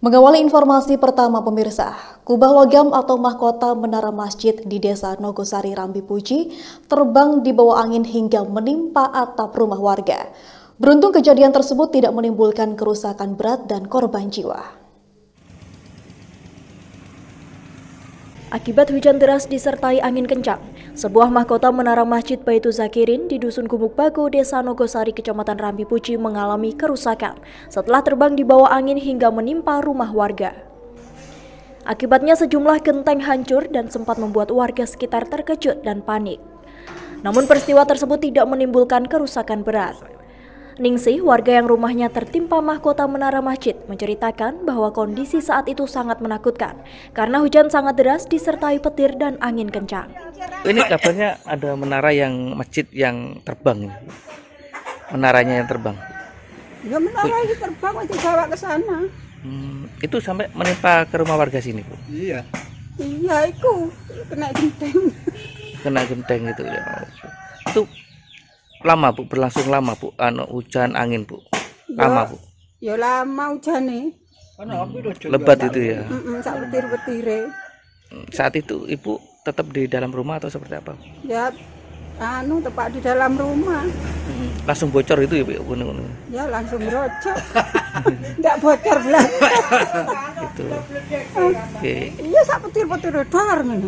Mengawali informasi pertama pemirsa, kubah logam atau mahkota menara masjid di desa Nogosari Rambi Puji terbang di bawah angin hingga menimpa atap rumah warga. Beruntung kejadian tersebut tidak menimbulkan kerusakan berat dan korban jiwa. Akibat hujan deras disertai angin kencang, sebuah mahkota menara Masjid Baitu Zakirin di Dusun Gubuk Bago, Desa Nogosari, Kecamatan Rambi Puci, mengalami kerusakan setelah terbang di bawah angin hingga menimpa rumah warga. Akibatnya sejumlah genteng hancur dan sempat membuat warga sekitar terkejut dan panik. Namun peristiwa tersebut tidak menimbulkan kerusakan berat. Ningsih, warga yang rumahnya tertimpa mahkota menara masjid, menceritakan bahwa kondisi saat itu sangat menakutkan karena hujan sangat deras disertai petir dan angin kencang. Ini kabarnya ada menara yang masjid yang terbang. Menaranya yang terbang. Ya menara ini terbang masih bawa ke sana. Hmm, itu sampai menimpa ke rumah warga sini, Bu. Iya. Iya, itu kena genteng. Kena genteng itu ya. Itu lama bu berlangsung lama bu anu hujan angin bu lama bu ya lama hujan nih hmm. lebat itu ya mm petir hmm, saat itu ibu tetap di dalam rumah atau seperti apa ya anu tepat di dalam rumah hmm, langsung bocor itu ya bu ya, ya langsung bocor tidak bocor lah itu oke okay. iya sak petir petir dar nih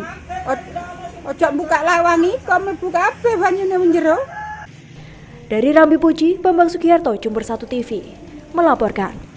ojo buka lawan nih kok apa kabeh banyune menjerok dari Rambi Puji, Bambang Sugiharto, Jumber 1 TV, melaporkan.